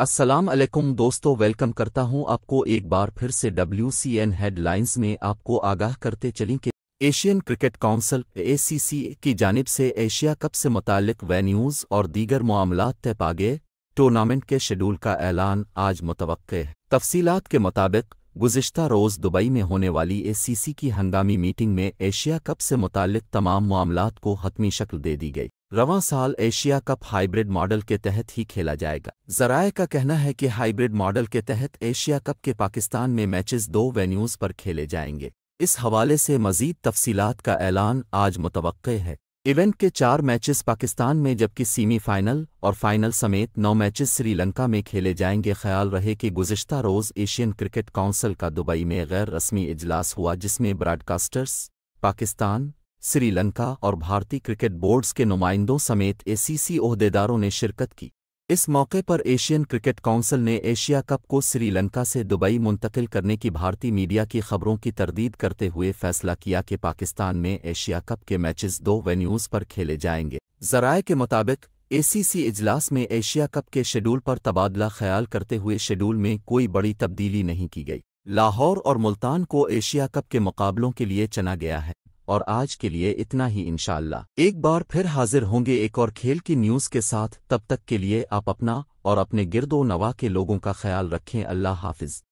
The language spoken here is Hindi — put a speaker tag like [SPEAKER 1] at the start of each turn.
[SPEAKER 1] अस्सलाम वालेकुम दोस्तों वेलकम करता हूं आपको एक बार फिर से एन हेडलाइंस में आपको आगाह करते चलें कि एशियन क्रिकेट काउंसिल सी की जानिब से एशिया कप से मुतालिक वेन्यूज़ और दीगर मामला तय पा गए टूर्नामेंट के शेड्यूल का ऐलान आज मुतव है तफसीलात के मुताबिक गुजशत रोज़ दुबई में होने वाली एसीसी की हंगामी मीटिंग में एशिया कप से मुतक तमाम मामलों को हतमी शक्ल दे दी गई रवा साल एशिया कप हाइब्रिड मॉडल के तहत ही खेला जाएगा जराए का कहना है कि हाइब्रिड मॉडल के तहत एशिया कप के पाकिस्तान में मैचेस दो वेन्यूज़ पर खेले जाएंगे इस हवाले से मजीद तफसीलात का ऐलान आज मुतव है इवेंट के चार मैचेस पाकिस्तान में जबकि सेमीफाइनल और फाइनल समेत नौ मैचेस श्रीलंका में खेले जाएंगे ख्याल रहे कि गुज़्त रोज़ एशियन क्रिकेट काउंसिल का दुबई में गैर रस्मी इजलास हुआ जिसमें ब्रॉडकास्टर्स पाकिस्तान श्रीलंका और भारतीय क्रिकेट बोर्ड्स के नुमाइंदों समेत एसीसी ओहदेदारों ने शिरकत की इस मौके पर एशियन क्रिकेट काउंसिल ने एशिया कप को श्रीलंका से दुबई मुंतकिल करने की भारतीय मीडिया की खबरों की तरदीद करते हुए फैसला किया कि पाकिस्तान में एशिया कप के मैचेस दो वेन्यूज़ पर खेले जाएंगे जराए के मुताबिक एसीसी इजलास में एशिया कप के शेड्यूल पर तबादला ख्याल करते हुए शेड्यूल में कोई बड़ी तब्दीली नहीं की गई लाहौर और मुल्तान को एशिया कप के मुकाबलों के लिए चना गया है और आज के लिए इतना ही इनशाला एक बार फिर हाजिर होंगे एक और खेल की न्यूज़ के साथ तब तक के लिए आप अपना और अपने गिरदो नवा के लोगों का ख्याल रखें अल्लाह हाफिज़